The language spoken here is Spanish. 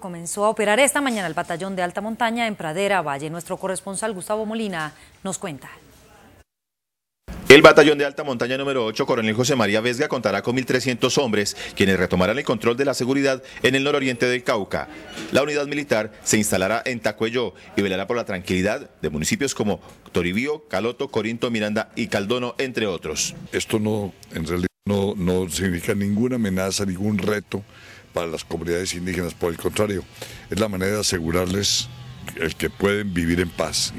Comenzó a operar esta mañana el batallón de alta montaña en Pradera Valle. Nuestro corresponsal Gustavo Molina nos cuenta. El batallón de alta montaña número 8, coronel José María Vesga, contará con 1.300 hombres, quienes retomarán el control de la seguridad en el nororiente del Cauca. La unidad militar se instalará en Tacuello y velará por la tranquilidad de municipios como Toribío, Caloto, Corinto, Miranda y Caldono, entre otros. Esto no, en realidad no, significa ninguna amenaza, ningún reto para las comunidades indígenas, por el contrario, es la manera de asegurarles que pueden vivir en paz.